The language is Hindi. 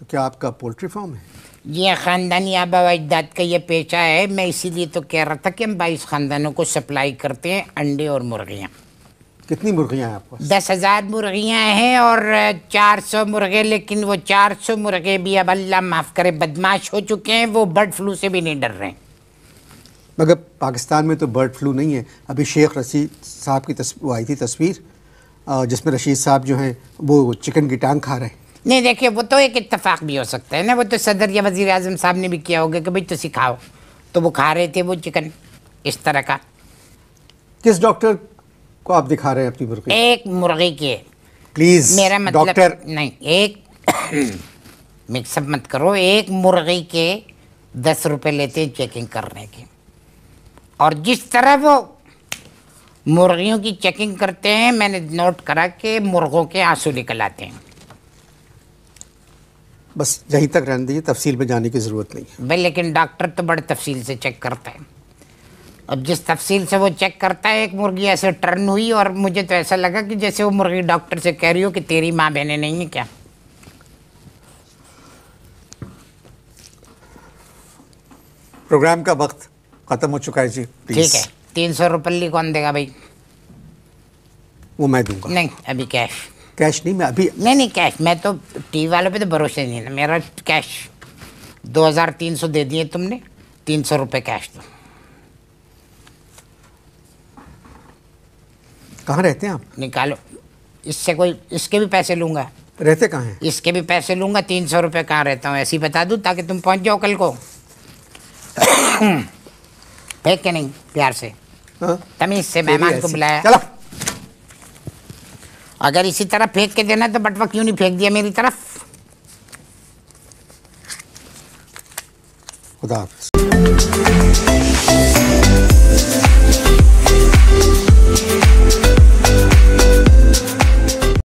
तो क्या आपका पोल्ट्री फार्म है ये ख़ानदानी आबा अजदाद का ये पेशा है मैं इसीलिए तो कह रहा था कि हम बाईस ख़ानदानों को सप्लाई करते हैं अंडे और मुर्गियाँ कितनी मुर्गियाँ हैं आपको दस हज़ार मुर्गियाँ हैं और चार सौ मुर्गे लेकिन वो चार सौ मुर्गे भी अब अल्लाह माफ़ करे बदमाश हो चुके हैं वो बर्ड फ्लू से भी नहीं डर रहे हैं मगर पाकिस्तान में तो बर्ड फ्लू नहीं है अभी शेख रशीद साहब की तस्वीर आई थी तस्वीर जिसमें रशीद साहब जो हैं वो चिकन की टांग खा रहे हैं नहीं देखिए वो तो एक इतफाक़ भी हो सकता है ना वो तो सदर या वज़ी अजम साहब ने भी किया होगा कि भाई तो सिखाओ तो वो खा रहे थे वो चिकन इस तरह का किस डॉक्टर को आप दिखा रहे हैं अपनी मुर्गी एक मुर्गी के प्लीज़ मेरा मतलब डॉक्टर नहीं एक मिक्सअप मत करो एक मुर्गी के दस रुपए लेते हैं चेकिंग करने के और जिस तरह वो मुर्गियों की चेकिंग करते हैं मैंने नोट करा के मुर्गों के आंसू निकल आते हैं बस यहीं तक रहने दीजिए तफसील में जाने की ज़रूरत नहीं है भाई लेकिन डॉक्टर तो बड़े तफसील से चेक करता है अब जिस तफसील से वो चेक करता है एक मुर्गी ऐसे टर्न हुई और मुझे तो ऐसा लगा कि जैसे वो मुर्गी डॉक्टर से कह रही हो कि तेरी माँ बहने नहीं है क्या प्रोग्राम का वक्त ख़त्म हो चुका है जी ठीक है तीन सौ रुपये कौन देगा भाई वो मैं दूंगा नहीं अभी कैश कैश नहीं मैं अभी नहीं नहीं कैश मैं तो टी वालों पे तो भरोसा नहीं है मेरा कैश दो हज़ार तीन सौ दे दिए तुमने तीन सौ रुपये कैश दो कहाँ रहते हैं आप निकालो इससे कोई इसके भी पैसे लूँगा रहते कहाँ हैं इसके भी पैसे लूँगा तीन सौ रुपये कहाँ रहता हूँ ऐसे ही बता दूँ ताकि तुम पहुँच जाओ कल को फेंक के नहीं प्यार से हाँ। तमीज़ से मेहमान को बुलाया चला। अगर इसी तरह फेंक के देना तो बटवा क्यों नहीं फेंक दिया मेरी तरफ खुदा